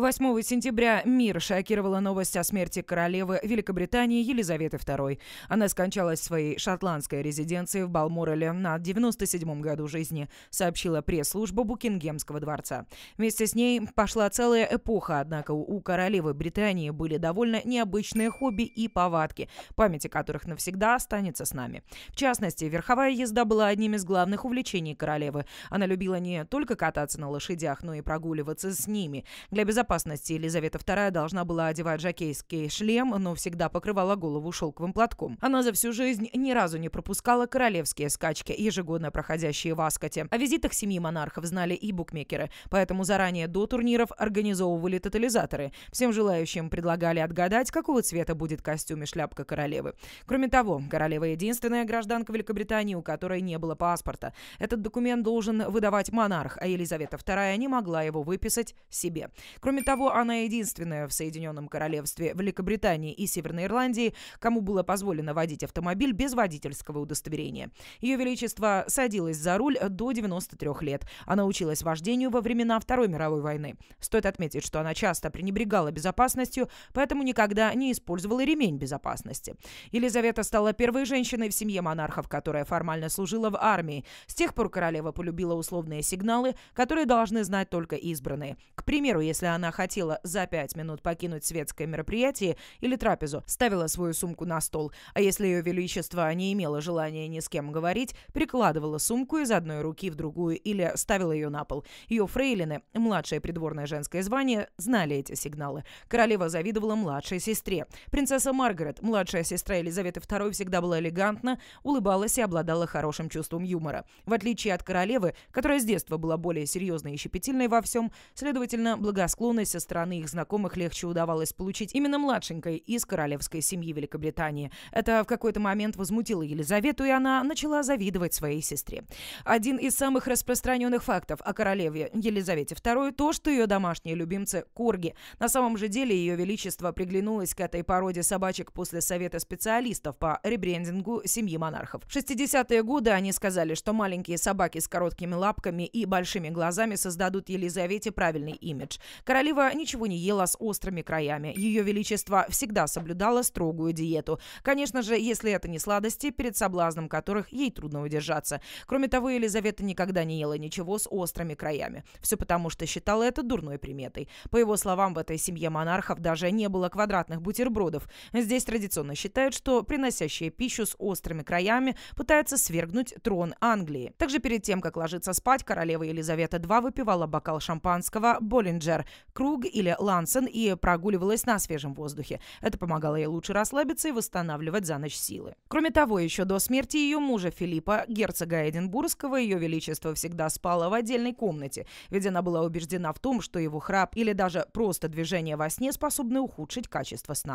8 сентября мир шокировала новость о смерти королевы Великобритании Елизаветы II. Она скончалась в своей шотландской резиденции в Балмореле на 97-м году жизни, сообщила пресс-служба Букингемского дворца. Вместе с ней пошла целая эпоха, однако у королевы Британии были довольно необычные хобби и повадки, память о которых навсегда останется с нами. В частности, верховая езда была одним из главных увлечений королевы. Она любила не только кататься на лошадях, но и прогуливаться с ними. Для безопасности безопасности Елизавета II должна была одевать жакейский шлем, но всегда покрывала голову шелковым платком. Она за всю жизнь ни разу не пропускала королевские скачки, ежегодно проходящие в Аскоте. О визитах семьи монархов знали и букмекеры, поэтому заранее до турниров организовывали тотализаторы. Всем желающим предлагали отгадать, какого цвета будет костюм и шляпка королевы. Кроме того, королева единственная гражданка Великобритании, у которой не было паспорта. Этот документ должен выдавать монарх, а Елизавета II не могла его выписать себе. Кроме Кроме того, она единственная в Соединенном Королевстве, Великобритании и Северной Ирландии, кому было позволено водить автомобиль без водительского удостоверения. Ее Величество садилась за руль до 93 лет. Она училась вождению во времена Второй мировой войны. Стоит отметить, что она часто пренебрегала безопасностью, поэтому никогда не использовала ремень безопасности. Елизавета стала первой женщиной в семье монархов, которая формально служила в армии. С тех пор королева полюбила условные сигналы, которые должны знать только избранные. К примеру, если она она хотела за пять минут покинуть светское мероприятие или трапезу, ставила свою сумку на стол, а если ее величество не имело желания ни с кем говорить, перекладывала сумку из одной руки в другую или ставила ее на пол. Ее фрейлины, младшее придворное женское звание, знали эти сигналы. Королева завидовала младшей сестре. Принцесса Маргарет, младшая сестра Елизаветы II, всегда была элегантна, улыбалась и обладала хорошим чувством юмора. В отличие от королевы, которая с детства была более серьезной и щепетильной во всем, следовательно, благосклонна Карлоуны со стороны их знакомых легче удавалось получить именно младшенькой из королевской семьи Великобритании. Это в какой-то момент возмутило Елизавету, и она начала завидовать своей сестре. Один из самых распространенных фактов о королеве Елизавете II – то, что ее домашние любимцы – корги. На самом же деле ее величество приглянулось к этой породе собачек после совета специалистов по ребрендингу семьи монархов. В 60-е годы они сказали, что маленькие собаки с короткими лапками и большими глазами создадут Елизавете правильный имидж. Королева Королева ничего не ела с острыми краями. Ее Величество всегда соблюдала строгую диету. Конечно же, если это не сладости, перед соблазном которых ей трудно удержаться. Кроме того, Елизавета никогда не ела ничего с острыми краями. Все потому, что считала это дурной приметой. По его словам, в этой семье монархов даже не было квадратных бутербродов. Здесь традиционно считают, что приносящие пищу с острыми краями пытается свергнуть трон Англии. Также перед тем, как ложиться спать, королева Елизавета II выпивала бокал шампанского «Боллинджер», круг или лансен и прогуливалась на свежем воздухе. Это помогало ей лучше расслабиться и восстанавливать за ночь силы. Кроме того, еще до смерти ее мужа Филиппа, герцога Эдинбургского, ее величество всегда спало в отдельной комнате, ведь она была убеждена в том, что его храп или даже просто движение во сне способны ухудшить качество сна.